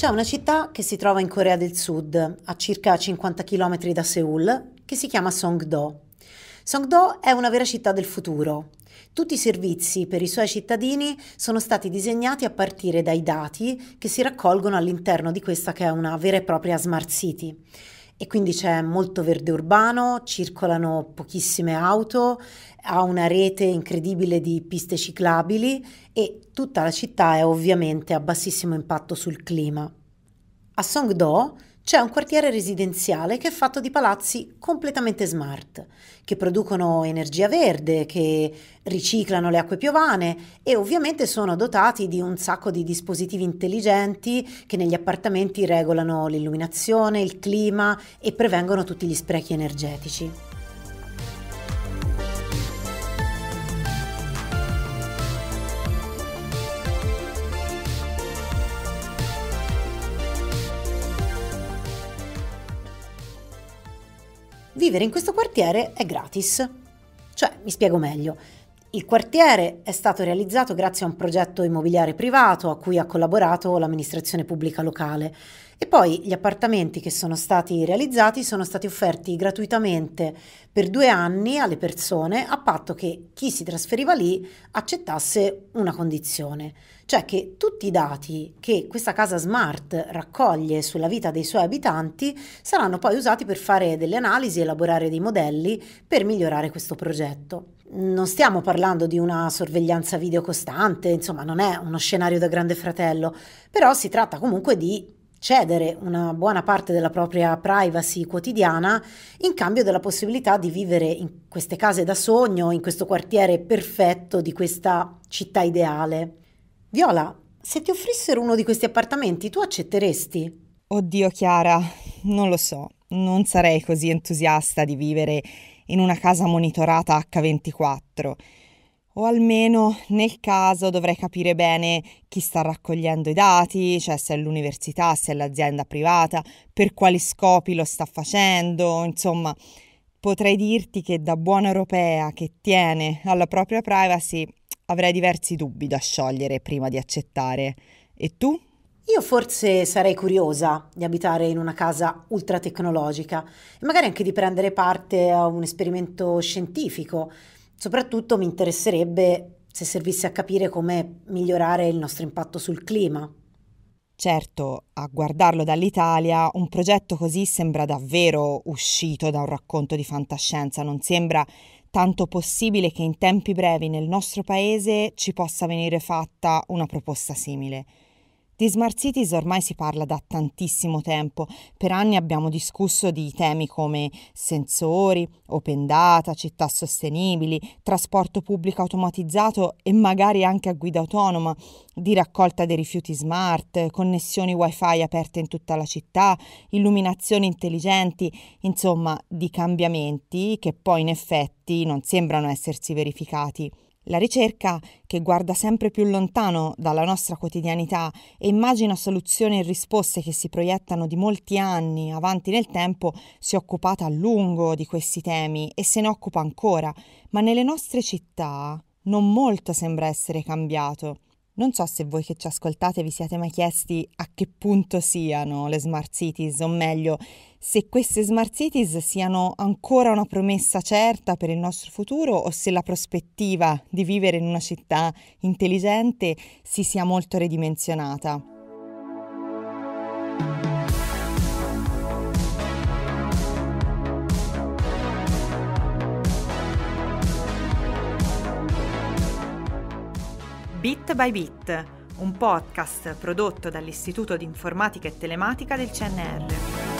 C'è una città che si trova in Corea del Sud, a circa 50 km da Seoul, che si chiama Songdo. Songdo è una vera città del futuro. Tutti i servizi per i suoi cittadini sono stati disegnati a partire dai dati che si raccolgono all'interno di questa che è una vera e propria smart city e quindi c'è molto verde urbano, circolano pochissime auto, ha una rete incredibile di piste ciclabili e tutta la città è ovviamente a bassissimo impatto sul clima. A Songdo c'è un quartiere residenziale che è fatto di palazzi completamente smart, che producono energia verde, che riciclano le acque piovane e ovviamente sono dotati di un sacco di dispositivi intelligenti che negli appartamenti regolano l'illuminazione, il clima e prevengono tutti gli sprechi energetici. vivere in questo quartiere è gratis. Cioè, mi spiego meglio. Il quartiere è stato realizzato grazie a un progetto immobiliare privato a cui ha collaborato l'amministrazione pubblica locale e poi gli appartamenti che sono stati realizzati sono stati offerti gratuitamente per due anni alle persone a patto che chi si trasferiva lì accettasse una condizione, cioè che tutti i dati che questa casa smart raccoglie sulla vita dei suoi abitanti saranno poi usati per fare delle analisi, elaborare dei modelli per migliorare questo progetto non stiamo parlando di una sorveglianza video costante, insomma non è uno scenario da grande fratello, però si tratta comunque di cedere una buona parte della propria privacy quotidiana in cambio della possibilità di vivere in queste case da sogno, in questo quartiere perfetto di questa città ideale. Viola, se ti offrissero uno di questi appartamenti, tu accetteresti? Oddio Chiara, non lo so, non sarei così entusiasta di vivere in una casa monitorata H24 o almeno nel caso dovrei capire bene chi sta raccogliendo i dati, cioè se è l'università, se è l'azienda privata, per quali scopi lo sta facendo, insomma, potrei dirti che da buona europea che tiene alla propria privacy avrei diversi dubbi da sciogliere prima di accettare. E tu? Io forse sarei curiosa di abitare in una casa ultra tecnologica e magari anche di prendere parte a un esperimento scientifico Soprattutto mi interesserebbe se servisse a capire come migliorare il nostro impatto sul clima. Certo, a guardarlo dall'Italia, un progetto così sembra davvero uscito da un racconto di fantascienza, non sembra tanto possibile che in tempi brevi nel nostro paese ci possa venire fatta una proposta simile. Di Smart Cities ormai si parla da tantissimo tempo, per anni abbiamo discusso di temi come sensori, open data, città sostenibili, trasporto pubblico automatizzato e magari anche a guida autonoma, di raccolta dei rifiuti smart, connessioni wifi aperte in tutta la città, illuminazioni intelligenti, insomma di cambiamenti che poi in effetti non sembrano essersi verificati. La ricerca, che guarda sempre più lontano dalla nostra quotidianità e immagina soluzioni e risposte che si proiettano di molti anni avanti nel tempo, si è occupata a lungo di questi temi e se ne occupa ancora, ma nelle nostre città non molto sembra essere cambiato. Non so se voi che ci ascoltate vi siete mai chiesti a che punto siano le smart cities, o meglio, se queste smart cities siano ancora una promessa certa per il nostro futuro o se la prospettiva di vivere in una città intelligente si sia molto ridimensionata. Bit by Bit, un podcast prodotto dall'Istituto di Informatica e Telematica del CNR.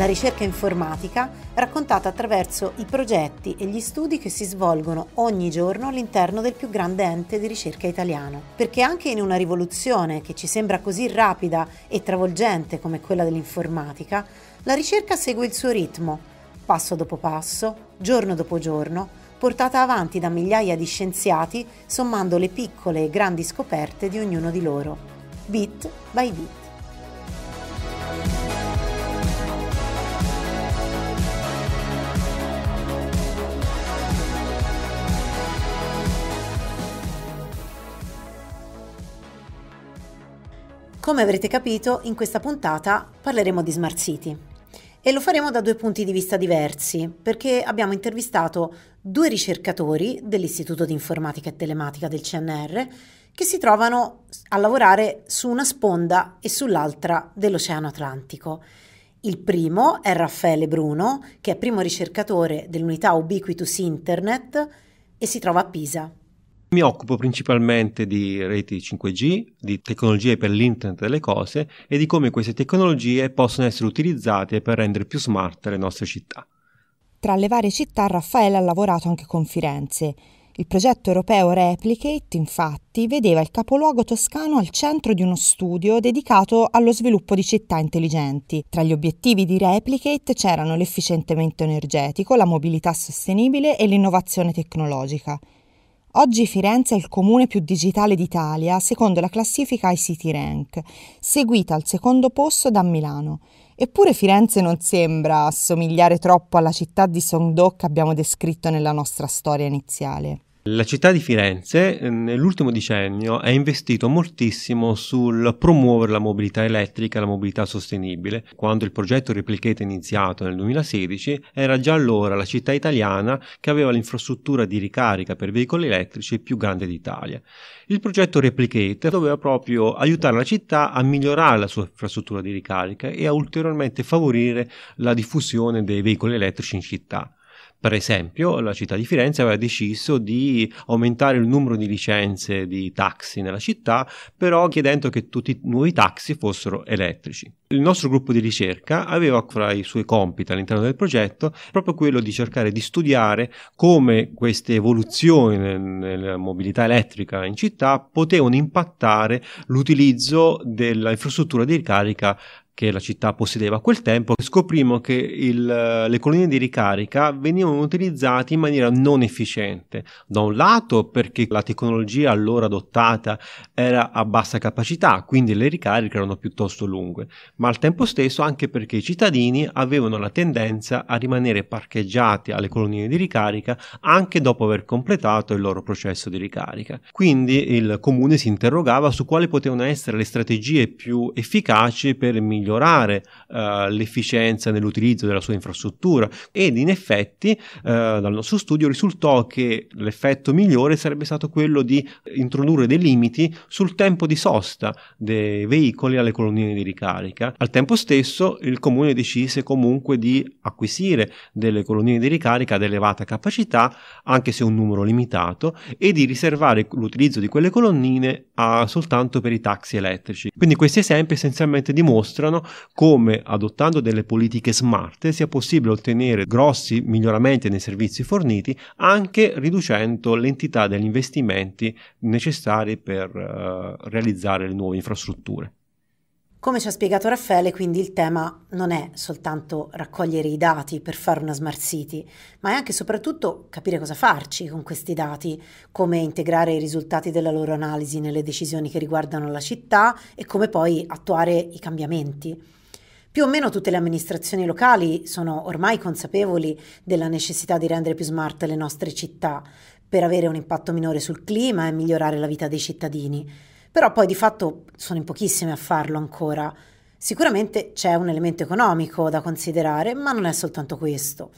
la ricerca informatica raccontata attraverso i progetti e gli studi che si svolgono ogni giorno all'interno del più grande ente di ricerca italiano. Perché anche in una rivoluzione che ci sembra così rapida e travolgente come quella dell'informatica, la ricerca segue il suo ritmo, passo dopo passo, giorno dopo giorno, portata avanti da migliaia di scienziati sommando le piccole e grandi scoperte di ognuno di loro, bit by bit. Come avrete capito, in questa puntata parleremo di Smart City e lo faremo da due punti di vista diversi, perché abbiamo intervistato due ricercatori dell'Istituto di Informatica e Telematica del CNR che si trovano a lavorare su una sponda e sull'altra dell'Oceano Atlantico. Il primo è Raffaele Bruno, che è primo ricercatore dell'unità Ubiquitous Internet e si trova a Pisa. Mi occupo principalmente di reti 5G, di tecnologie per l'internet delle cose e di come queste tecnologie possono essere utilizzate per rendere più smart le nostre città. Tra le varie città Raffaele ha lavorato anche con Firenze. Il progetto europeo Replicate, infatti, vedeva il capoluogo toscano al centro di uno studio dedicato allo sviluppo di città intelligenti. Tra gli obiettivi di Replicate c'erano l'efficientamento energetico, la mobilità sostenibile e l'innovazione tecnologica. Oggi Firenze è il comune più digitale d'Italia, secondo la classifica ICT Rank, seguita al secondo posto da Milano. Eppure Firenze non sembra assomigliare troppo alla città di Songdo che abbiamo descritto nella nostra storia iniziale. La città di Firenze eh, nell'ultimo decennio ha investito moltissimo sul promuovere la mobilità elettrica e la mobilità sostenibile. Quando il progetto Replicate è iniziato nel 2016, era già allora la città italiana che aveva l'infrastruttura di ricarica per veicoli elettrici più grande d'Italia. Il progetto Replicate doveva proprio aiutare la città a migliorare la sua infrastruttura di ricarica e a ulteriormente favorire la diffusione dei veicoli elettrici in città. Per esempio, la città di Firenze aveva deciso di aumentare il numero di licenze di taxi nella città, però chiedendo che tutti i nuovi taxi fossero elettrici. Il nostro gruppo di ricerca aveva fra i suoi compiti all'interno del progetto proprio quello di cercare di studiare come queste evoluzioni nella mobilità elettrica in città potevano impattare l'utilizzo dell'infrastruttura di ricarica che la città possedeva a quel tempo, scoprimo che il, le colonie di ricarica venivano utilizzate in maniera non efficiente. Da un lato perché la tecnologia allora adottata era a bassa capacità, quindi le ricariche erano piuttosto lunghe, ma al tempo stesso anche perché i cittadini avevano la tendenza a rimanere parcheggiati alle colonie di ricarica anche dopo aver completato il loro processo di ricarica. Quindi il comune si interrogava su quali potevano essere le strategie più efficaci per migliorare migliorare eh, l'efficienza nell'utilizzo della sua infrastruttura ed in effetti eh, dal nostro studio risultò che l'effetto migliore sarebbe stato quello di introdurre dei limiti sul tempo di sosta dei veicoli alle colonnine di ricarica. Al tempo stesso il comune decise comunque di acquisire delle colonnine di ricarica ad elevata capacità, anche se un numero limitato, e di riservare l'utilizzo di quelle colonnine a, soltanto per i taxi elettrici. Quindi questi esempi essenzialmente dimostrano come adottando delle politiche smart sia possibile ottenere grossi miglioramenti nei servizi forniti anche riducendo l'entità degli investimenti necessari per eh, realizzare le nuove infrastrutture. Come ci ha spiegato Raffaele, quindi il tema non è soltanto raccogliere i dati per fare una smart city, ma è anche e soprattutto capire cosa farci con questi dati, come integrare i risultati della loro analisi nelle decisioni che riguardano la città e come poi attuare i cambiamenti. Più o meno tutte le amministrazioni locali sono ormai consapevoli della necessità di rendere più smart le nostre città per avere un impatto minore sul clima e migliorare la vita dei cittadini però poi di fatto sono in pochissime a farlo ancora. Sicuramente c'è un elemento economico da considerare, ma non è soltanto questo.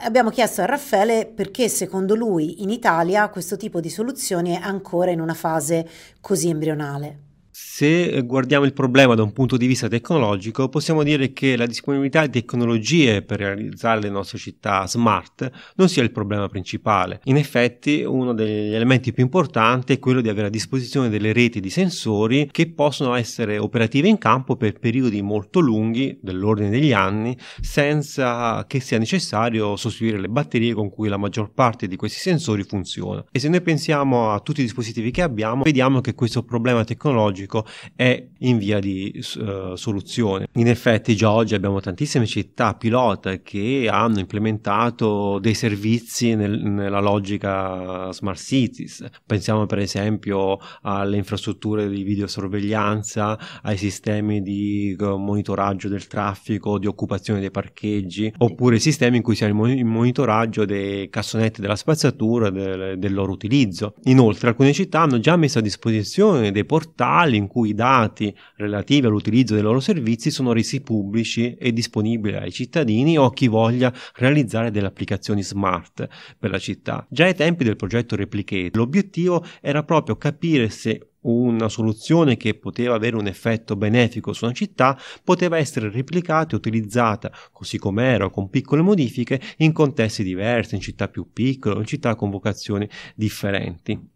Abbiamo chiesto a Raffaele perché secondo lui in Italia questo tipo di soluzione è ancora in una fase così embrionale. Se eh, guardiamo il problema da un punto di vista tecnologico, possiamo dire che la disponibilità di tecnologie per realizzare le nostre città smart non sia il problema principale. In effetti, uno degli elementi più importanti è quello di avere a disposizione delle reti di sensori che possono essere operative in campo per periodi molto lunghi, dell'ordine degli anni, senza che sia necessario sostituire le batterie con cui la maggior parte di questi sensori funziona. E se noi pensiamo a tutti i dispositivi che abbiamo, vediamo che questo problema tecnologico ecologico è in via di uh, soluzione. In effetti già oggi abbiamo tantissime città pilota che hanno implementato dei servizi nel, nella logica smart cities. Pensiamo per esempio alle infrastrutture di videosorveglianza, ai sistemi di eh, monitoraggio del traffico, di occupazione dei parcheggi, oppure sistemi in cui si ha il monitoraggio dei cassonetti della spazzatura, del, del loro utilizzo. Inoltre alcune città hanno già messo a disposizione dei portali casi in cui i dati relativi all'utilizzo dei loro servizi sono resi pubblici e disponibili ai cittadini o a chi voglia realizzare delle applicazioni smart per la città. Già ai tempi del progetto Replicate l'obiettivo era proprio capire se una soluzione che poteva avere un effetto benefico su una città poteva essere replicata e utilizzata così com'era con piccole modifiche in contesti diversi, in città più piccole, in città con vocazioni differenti.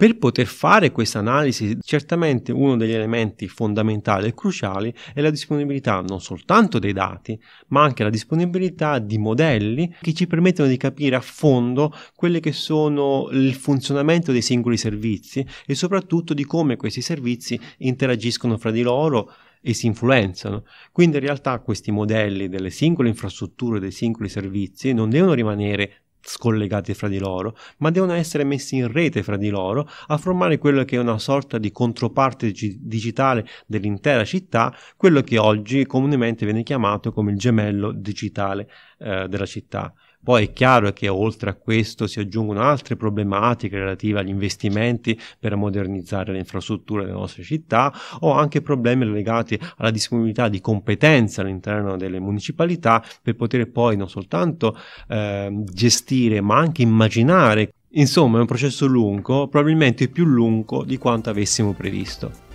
Per poter fare questa analisi, certamente uno degli elementi fondamentali e cruciali è la disponibilità non soltanto dei dati, ma anche la disponibilità di modelli che ci permettono di capire a fondo quelle che sono il funzionamento dei singoli servizi e soprattutto di come questi servizi interagiscono fra di loro e si influenzano. Quindi in realtà questi modelli delle singole infrastrutture, dei singoli servizi non devono rimanere scollegati fra di loro, ma devono essere messi in rete fra di loro a formare quello che è una sorta di controparte digitale dell'intera città, quello che oggi comunemente viene chiamato come il gemello digitale eh, della città. Poi è chiaro che oltre a questo si aggiungono altre problematiche relative agli investimenti per modernizzare le infrastrutture delle nostre città o anche problemi legati alla disponibilità di competenze all'interno delle municipalità per poter poi non soltanto eh, gestire ma anche immaginare. Insomma è un processo lungo, probabilmente più lungo di quanto avessimo previsto.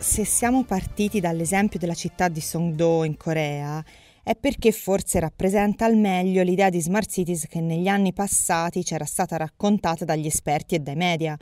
se siamo partiti dall'esempio della città di Songdo in Corea, è perché forse rappresenta al meglio l'idea di smart cities che negli anni passati c'era stata raccontata dagli esperti e dai media.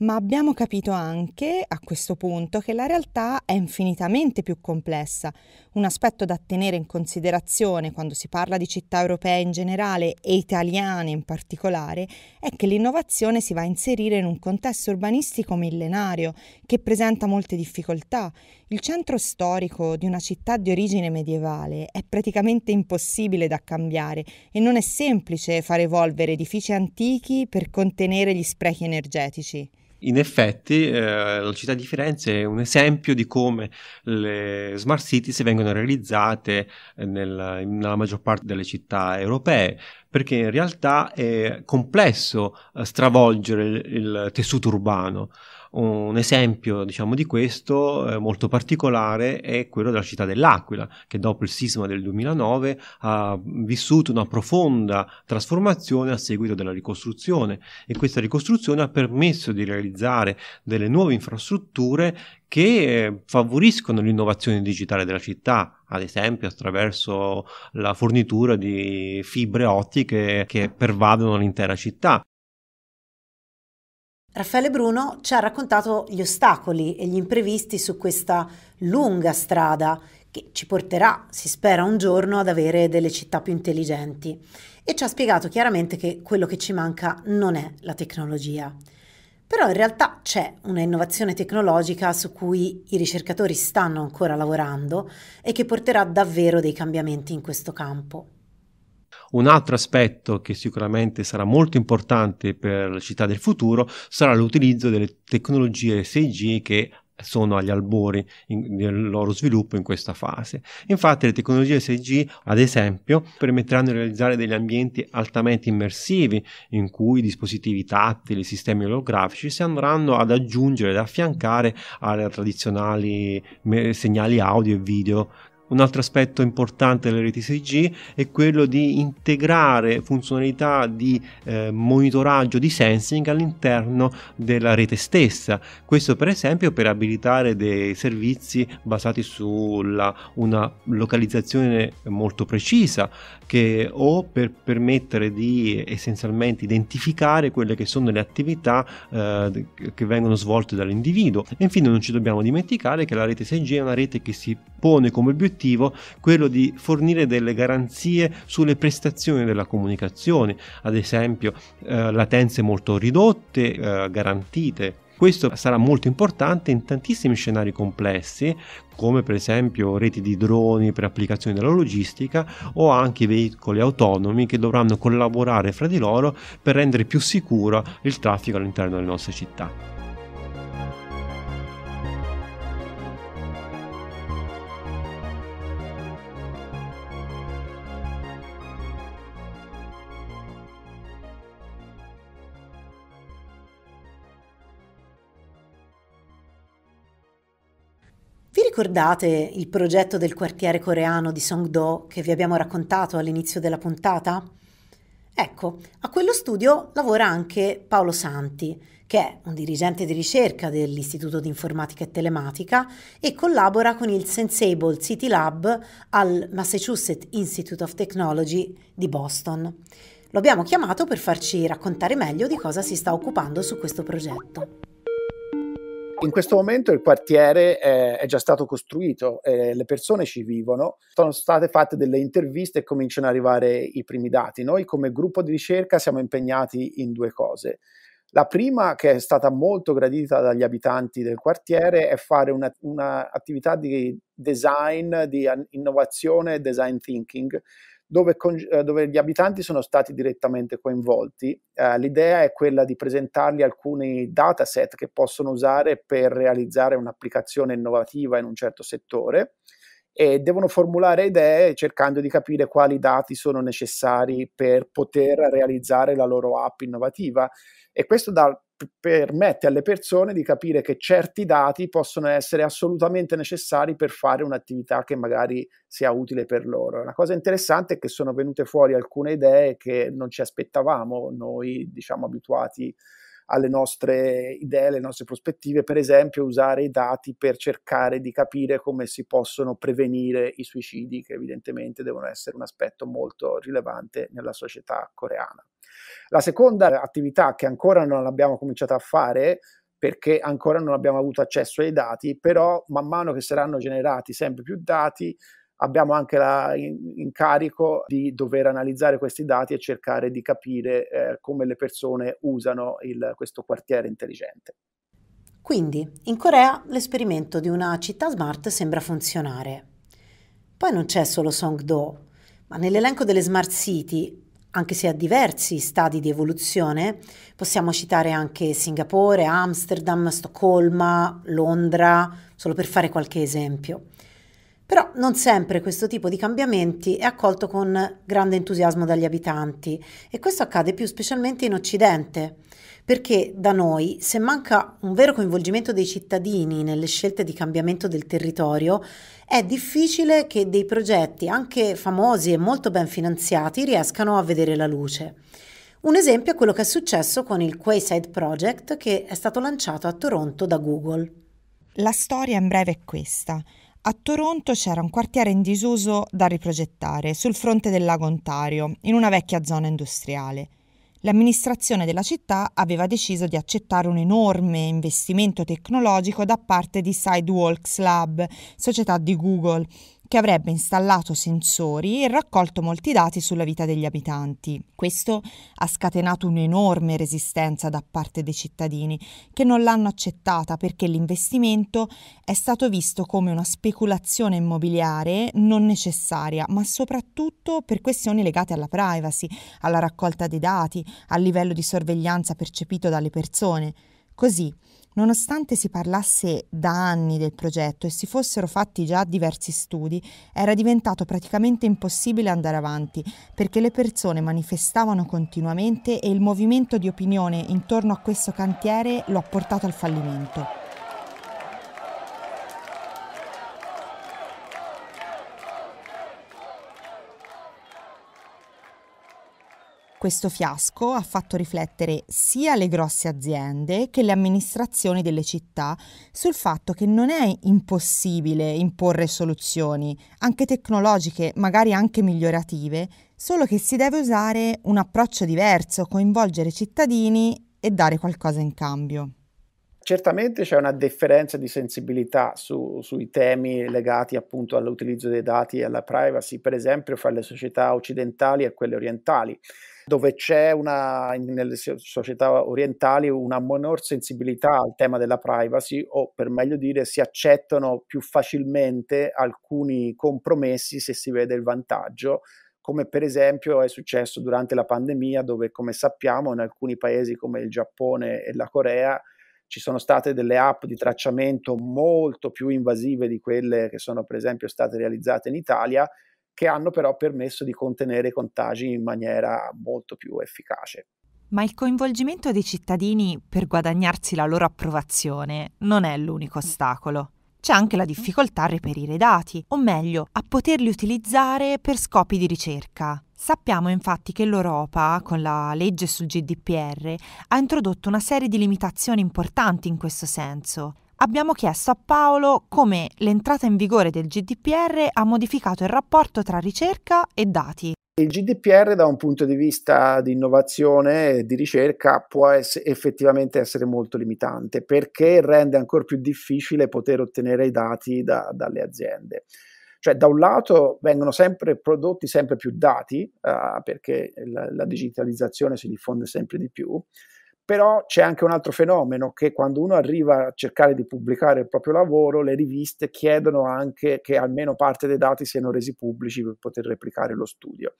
Ma abbiamo capito anche, a questo punto, che la realtà è infinitamente più complessa. Un aspetto da tenere in considerazione quando si parla di città europee in generale e italiane in particolare è che l'innovazione si va a inserire in un contesto urbanistico millenario che presenta molte difficoltà. Il centro storico di una città di origine medievale è praticamente impossibile da cambiare e non è semplice far evolvere edifici antichi per contenere gli sprechi energetici. In effetti eh, la città di Firenze è un esempio di come le smart cities vengono realizzate nel, nella maggior parte delle città europee, perché in realtà è complesso eh, stravolgere il, il tessuto urbano. Un esempio diciamo, di questo eh, molto particolare è quello della città dell'Aquila, che dopo il sisma del 2009 ha vissuto una profonda trasformazione a seguito della ricostruzione e questa ricostruzione ha permesso di realizzare delle nuove infrastrutture che eh, favoriscono l'innovazione digitale della città, ad esempio attraverso la fornitura di fibre ottiche che pervadono l'intera città. Raffaele Bruno ci ha raccontato gli ostacoli e gli imprevisti su questa lunga strada che ci porterà, si spera, un giorno ad avere delle città più intelligenti e ci ha spiegato chiaramente che quello che ci manca non è la tecnologia. Però in realtà c'è una innovazione tecnologica su cui i ricercatori stanno ancora lavorando e che porterà davvero dei cambiamenti in questo campo. Un altro aspetto che sicuramente sarà molto importante per la città del futuro sarà l'utilizzo delle tecnologie 6G che sono agli albori del loro sviluppo in questa fase. Infatti le tecnologie 6G, ad esempio, permetteranno di realizzare degli ambienti altamente immersivi in cui dispositivi tattili, sistemi olografici si andranno ad aggiungere, ad affiancare alle tradizionali segnali audio e video un altro aspetto importante delle reti 6G è quello di integrare funzionalità di eh, monitoraggio di sensing all'interno della rete stessa. Questo per esempio per abilitare dei servizi basati su una localizzazione molto precisa che, o per permettere di essenzialmente identificare quelle che sono le attività eh, che vengono svolte dall'individuo. E infine non ci dobbiamo dimenticare che la rete 6G è una rete che si pone come obiettivo obiettivo quello di fornire delle garanzie sulle prestazioni della comunicazione, ad esempio eh, latenze molto ridotte, eh, garantite. Questo sarà molto importante in tantissimi scenari complessi, come per esempio reti di droni per applicazioni della logistica o anche veicoli autonomi che dovranno collaborare fra di loro per rendere più sicuro il traffico all'interno delle nostre città. ricordate il progetto del quartiere coreano di Songdo che vi abbiamo raccontato all'inizio della puntata? Ecco, a quello studio lavora anche Paolo Santi, che è un dirigente di ricerca dell'Istituto di Informatica e Telematica e collabora con il Sensable City Lab al Massachusetts Institute of Technology di Boston. Lo abbiamo chiamato per farci raccontare meglio di cosa si sta occupando su questo progetto. In questo momento il quartiere è, è già stato costruito, eh, le persone ci vivono, sono state fatte delle interviste e cominciano ad arrivare i primi dati. Noi come gruppo di ricerca siamo impegnati in due cose. La prima, che è stata molto gradita dagli abitanti del quartiere, è fare un'attività di design, di innovazione design thinking, dove, con, eh, dove, gli abitanti sono stati direttamente coinvolti. Eh, l'idea è quella di presentargli alcuni dataset che possono usare per realizzare un'applicazione innovativa in un certo settore e devono formulare idee cercando di capire quali dati sono necessari per poter realizzare la loro app innovativa e questo dà permette alle persone di capire che certi dati possono essere assolutamente necessari per fare un'attività che magari sia utile per loro. La cosa interessante è che sono venute fuori alcune idee che non ci aspettavamo noi, diciamo, abituati alle nostre idee, alle nostre prospettive, per esempio usare i dati per cercare di capire come si possono prevenire i suicidi, che evidentemente devono essere un aspetto molto rilevante nella società coreana. La seconda attività che ancora non abbiamo cominciato a fare, perché ancora non abbiamo avuto accesso ai dati, però man mano che saranno generati sempre più dati, abbiamo anche l'incarico di dover analizzare questi dati e cercare di capire eh, come le persone usano il, questo quartiere intelligente. Quindi, in Corea l'esperimento di una città smart sembra funzionare. Poi non c'è solo Songdo, ma nell'elenco delle smart city, anche se a diversi stadi di evoluzione, possiamo citare anche Singapore, Amsterdam, Stoccolma, Londra, solo per fare qualche esempio. Però non sempre questo tipo di cambiamenti è accolto con grande entusiasmo dagli abitanti e questo accade più specialmente in Occidente, perché da noi se manca un vero coinvolgimento dei cittadini nelle scelte di cambiamento del territorio, è difficile che dei progetti, anche famosi e molto ben finanziati, riescano a vedere la luce. Un esempio è quello che è successo con il Quayside Project che è stato lanciato a Toronto da Google. La storia in breve è questa. A Toronto c'era un quartiere in disuso da riprogettare, sul fronte del lago Ontario, in una vecchia zona industriale. L'amministrazione della città aveva deciso di accettare un enorme investimento tecnologico da parte di Sidewalks Lab, società di Google, che avrebbe installato sensori e raccolto molti dati sulla vita degli abitanti. Questo ha scatenato un'enorme resistenza da parte dei cittadini, che non l'hanno accettata perché l'investimento è stato visto come una speculazione immobiliare non necessaria, ma soprattutto per questioni legate alla privacy, alla raccolta dei dati, al livello di sorveglianza percepito dalle persone. Così, Nonostante si parlasse da anni del progetto e si fossero fatti già diversi studi, era diventato praticamente impossibile andare avanti perché le persone manifestavano continuamente e il movimento di opinione intorno a questo cantiere lo ha portato al fallimento. Questo fiasco ha fatto riflettere sia le grosse aziende che le amministrazioni delle città sul fatto che non è impossibile imporre soluzioni, anche tecnologiche, magari anche migliorative, solo che si deve usare un approccio diverso, coinvolgere i cittadini e dare qualcosa in cambio. Certamente c'è una differenza di sensibilità su, sui temi legati appunto all'utilizzo dei dati e alla privacy, per esempio fra le società occidentali e quelle orientali dove c'è una, nelle società orientali una minor sensibilità al tema della privacy o per meglio dire si accettano più facilmente alcuni compromessi se si vede il vantaggio come per esempio è successo durante la pandemia dove come sappiamo in alcuni paesi come il Giappone e la Corea ci sono state delle app di tracciamento molto più invasive di quelle che sono per esempio state realizzate in Italia che hanno però permesso di contenere i contagi in maniera molto più efficace. Ma il coinvolgimento dei cittadini per guadagnarsi la loro approvazione non è l'unico ostacolo. C'è anche la difficoltà a reperire i dati, o meglio, a poterli utilizzare per scopi di ricerca. Sappiamo infatti che l'Europa, con la legge sul GDPR, ha introdotto una serie di limitazioni importanti in questo senso abbiamo chiesto a Paolo come l'entrata in vigore del GDPR ha modificato il rapporto tra ricerca e dati. Il GDPR da un punto di vista di innovazione e di ricerca può ess- effettivamente essere molto limitante perché rende ancora più difficile poter ottenere i dati da- dalle aziende. Cioè, da un lato vengono sempre prodotti sempre più dati uh, perché la-, la digitalizzazione si diffonde sempre di più, però c'è anche un altro fenomeno che quando uno arriva a cercare di pubblicare il proprio lavoro, le riviste chiedono anche che almeno parte dei dati siano resi pubblici per poter replicare lo studio.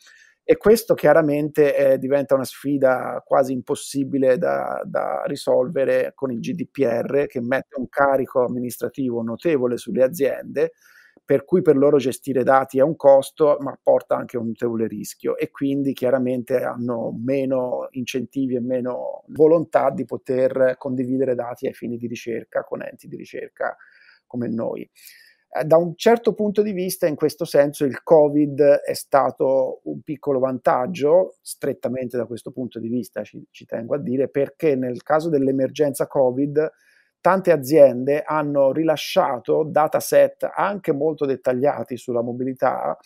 E questo chiaramente eh, diventa una sfida quasi impossibile da, da, risolvere con il GDPR che mette un carico amministrativo notevole sulle aziende per cui per loro gestire dati è un costo, ma porta anche un notevole rischio e quindi chiaramente hanno meno incentivi e meno volontà di poter condividere dati ai fini di ricerca con enti di ricerca come noi eh, da un certo punto di vista, in questo senso, il Covid è stato un piccolo vantaggio, strettamente da questo punto di vista, ci, ci tengo a dire, perché nel caso dell'emergenza Covid tante aziende hanno rilasciato dataset anche molto dettagliati sulla mobilità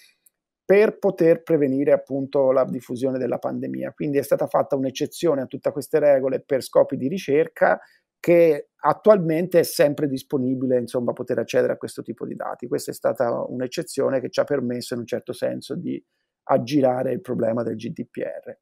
per poter prevenire appunto la diffusione della pandemia. Quindi è stata fatta un'eccezione a tutte queste regole per scopi di ricerca che attualmente è sempre disponibile insomma, poter accedere a questo tipo di dati. Questa è stata un'eccezione che ci ha permesso in un certo senso di aggirare il problema del GDPR.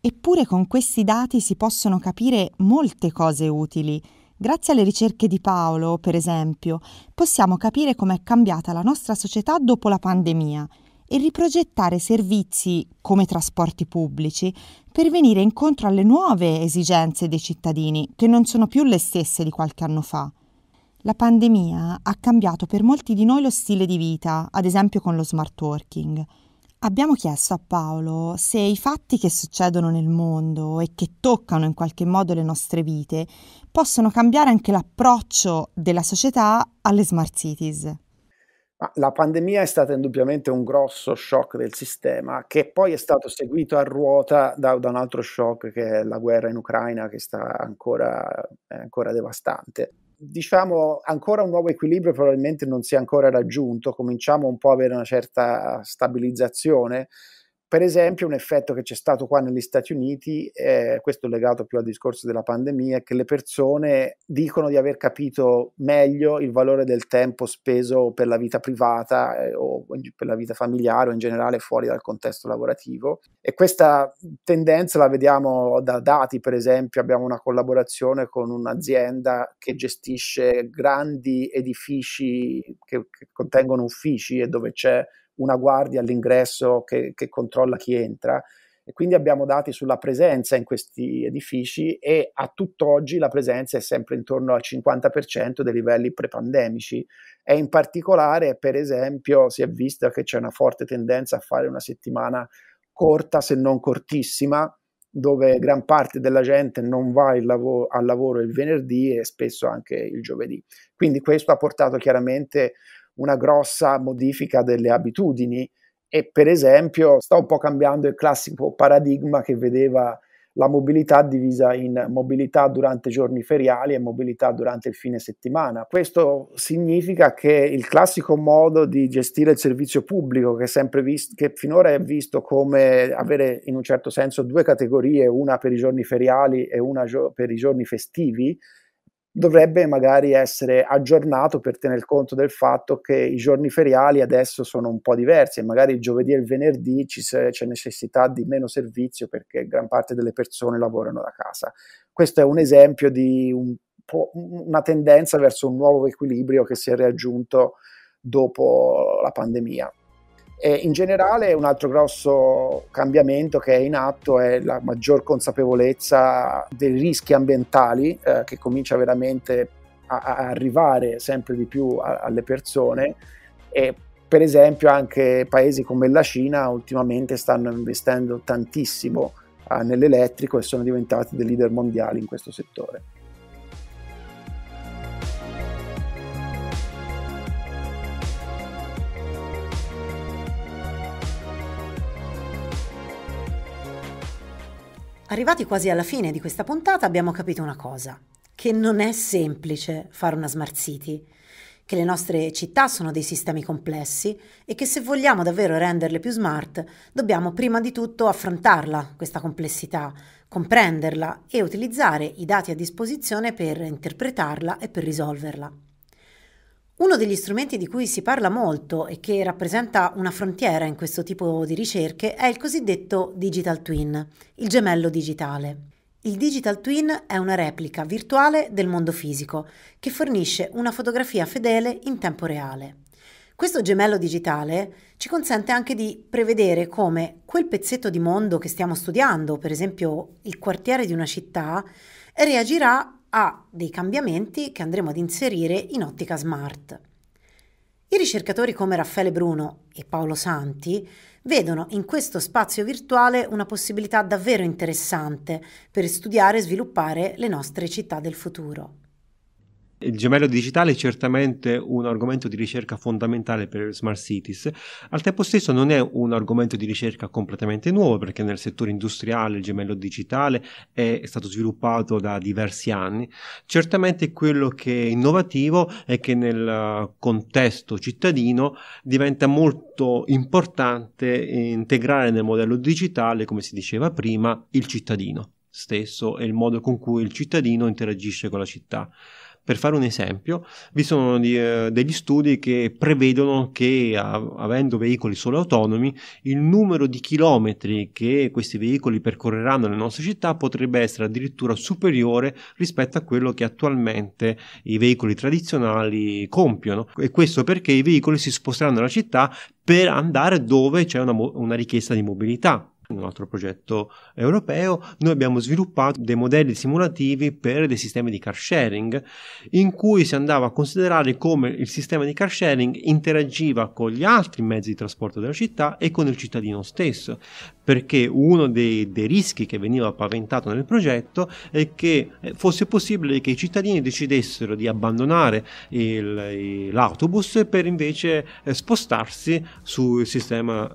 Eppure con questi dati si possono capire molte cose utili Grazie alle ricerche di Paolo, per esempio, possiamo capire com'è cambiata la nostra società dopo la pandemia e riprogettare servizi come trasporti pubblici per venire incontro alle nuove esigenze dei cittadini, che non sono più le stesse di qualche anno fa. La pandemia ha cambiato per molti di noi lo stile di vita, ad esempio con lo smart working. Abbiamo chiesto a Paolo se i fatti che succedono nel mondo e che toccano in qualche modo le nostre vite possono cambiare anche l'approccio della società alle smart cities. La pandemia è stata indubbiamente un grosso shock del sistema che poi è stato seguito a ruota da, da un altro shock che è la guerra in Ucraina che sta ancora, è ancora devastante diciamo ancora un nuovo equilibrio probabilmente non si è ancora raggiunto, cominciamo un po' ad avere una certa stabilizzazione per esempio, un effetto che c'è stato qua negli Stati Uniti, eh, questo è legato più al discorso della pandemia, è che le persone dicono di aver capito meglio il valore del tempo speso per la vita privata eh, o per la vita familiare o in generale fuori dal contesto lavorativo. E questa tendenza la vediamo da dati, per esempio, abbiamo una collaborazione con un'azienda che gestisce grandi edifici che, che contengono uffici e dove c'è una guardia all'ingresso che, che controlla chi entra. E quindi abbiamo dati sulla presenza in questi edifici e a tutt'oggi la presenza è sempre intorno al 50% dei livelli prepandemici e in particolare per esempio si è vista che c'è una forte tendenza a fare una settimana corta se non cortissima dove gran parte della gente non va lav- al lavoro il venerdì e spesso anche il giovedì. Quindi questo ha portato chiaramente a una grossa modifica delle abitudini e per esempio sta un po' cambiando il classico paradigma che vedeva la mobilità divisa in mobilità durante i giorni feriali e mobilità durante il fine settimana. Questo significa che il classico modo di gestire il servizio pubblico, che, visto, che, finora è visto come avere in un certo senso due categorie, una per i giorni feriali e una per i giorni festivi, dovrebbe magari essere aggiornato per tener conto del fatto che i giorni feriali adesso sono un po' diversi e magari il giovedì e il venerdì ci c'è necessità di meno servizio perché gran parte delle persone lavorano da casa. Questo è un esempio di un una tendenza verso un nuovo equilibrio che si è raggiunto dopo la pandemia. E in generale un altro grosso cambiamento che è in atto è la maggior consapevolezza dei rischi ambientali eh, che comincia veramente a, a, arrivare sempre di più a, alle persone e per esempio anche paesi come la Cina ultimamente stanno investendo tantissimo eh, nell'elettrico e sono diventati dei leader mondiali in questo settore. Arrivati quasi alla fine di questa puntata abbiamo capito una cosa, che non è semplice fare una Smart City, che le nostre città sono dei sistemi complessi e che se vogliamo davvero renderle più smart dobbiamo prima di tutto affrontarla, questa complessità, comprenderla e utilizzare i dati a disposizione per interpretarla e per risolverla. Uno degli strumenti di cui si parla molto e che rappresenta una frontiera in questo tipo di ricerche è il cosiddetto digital twin, il gemello digitale. Il digital twin è una replica virtuale del mondo fisico che fornisce una fotografia fedele in tempo reale. Questo gemello digitale ci consente anche di prevedere come quel pezzetto di mondo che stiamo studiando, per esempio il quartiere di una città, reagirà a dei cambiamenti che andremo ad inserire in ottica smart. I ricercatori come Raffaele Bruno e Paolo Santi vedono in questo spazio virtuale una possibilità davvero interessante per studiare e sviluppare le nostre città del futuro. Il gemello digitale è certamente un argomento di ricerca fondamentale per smart cities, al tempo stesso non è un argomento di ricerca completamente nuovo perché nel settore industriale il gemello digitale è stato sviluppato da diversi anni. Certamente quello che è innovativo è che nel eh, contesto cittadino diventa molto importante integrare nel modello digitale, come si diceva prima, il cittadino stesso e il modo con cui il cittadino interagisce con la città. Per fare un esempio, vi sono eh, degli studi che prevedono che avendo veicoli solo autonomi, il numero di chilometri che questi veicoli percorreranno nelle nostre città potrebbe essere addirittura superiore rispetto a quello che attualmente i veicoli tradizionali compiono. E questo perché i veicoli si sposteranno nella città per andare dove c'è una, una richiesta di mobilità in un altro progetto europeo, noi abbiamo sviluppato dei modelli simulativi per dei sistemi di car sharing in cui si andava a considerare come il sistema di car sharing interagiva con gli altri mezzi di trasporto della città e con il cittadino stesso, perché uno dei, dei rischi che veniva paventato nel progetto è che eh, fosse possibile che i cittadini decidessero di abbandonare il, l'autobus per invece eh, spostarsi sul sistema,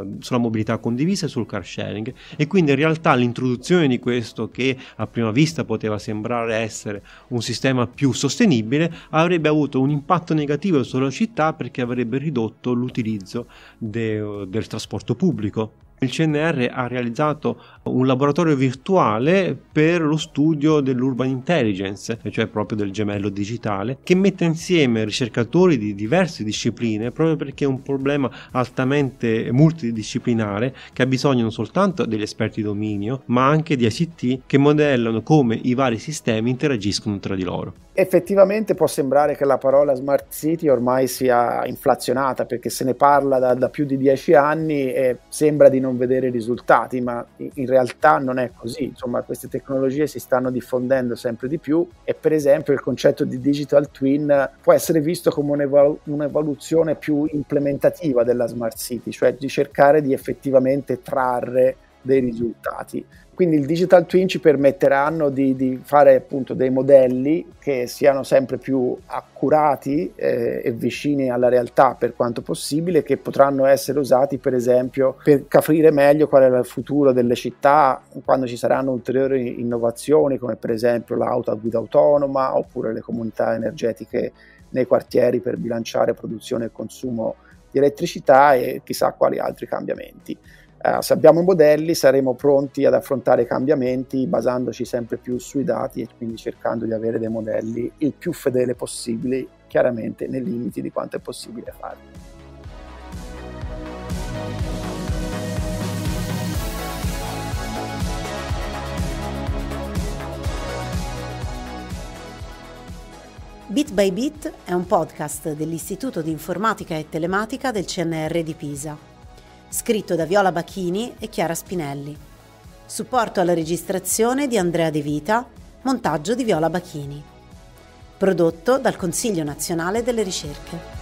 eh, sulla mobilità condivisa, sul car sharing e quindi in realtà l'introduzione di questo che a prima vista poteva sembrare essere un sistema più sostenibile avrebbe avuto un impatto negativo sulla città perché avrebbe ridotto l'utilizzo de, del trasporto pubblico. Il CNR ha realizzato un laboratorio virtuale per lo studio dell'urban intelligence, cioè proprio del gemello digitale, che mette insieme ricercatori di diverse discipline proprio perché è un problema altamente multidisciplinare che ha bisogno non soltanto degli esperti di dominio, ma anche di ICT che modellano come i vari sistemi interagiscono tra di loro. Effettivamente può sembrare che la parola smart city ormai sia inflazionata perché se ne parla da, da più di dieci anni e sembra di non vedere risultati, ma in realtà realtà non è così, insomma queste tecnologie si stanno diffondendo sempre di più e per esempio il concetto di digital twin può essere visto come un'evol- un'evoluzione più implementativa della smart city, cioè di cercare di effettivamente trarre dei risultati. Quindi il digital twin ci permetteranno di, di fare appunto dei modelli che siano sempre più accurati eh, e vicini alla realtà per quanto possibile, che potranno essere usati per esempio per capire meglio qual è il futuro delle città quando ci saranno ulteriori innovazioni come per esempio l'auto a guida autonoma oppure le comunità energetiche nei quartieri per bilanciare produzione e consumo di elettricità e chissà quali altri cambiamenti. Eh, se abbiamo i modelli saremo pronti ad affrontare i cambiamenti basandoci sempre più sui dati e quindi cercando di avere dei modelli il più fedele possibile, chiaramente nei limiti di quanto è possibile fare. Bit by Bit è un podcast dell'Istituto di Informatica e Telematica del CNR di Pisa scritto da Viola Bachini e Chiara Spinelli. Supporto alla registrazione di Andrea De Vita, montaggio di Viola Bachini. Prodotto dal Consiglio nazionale delle ricerche.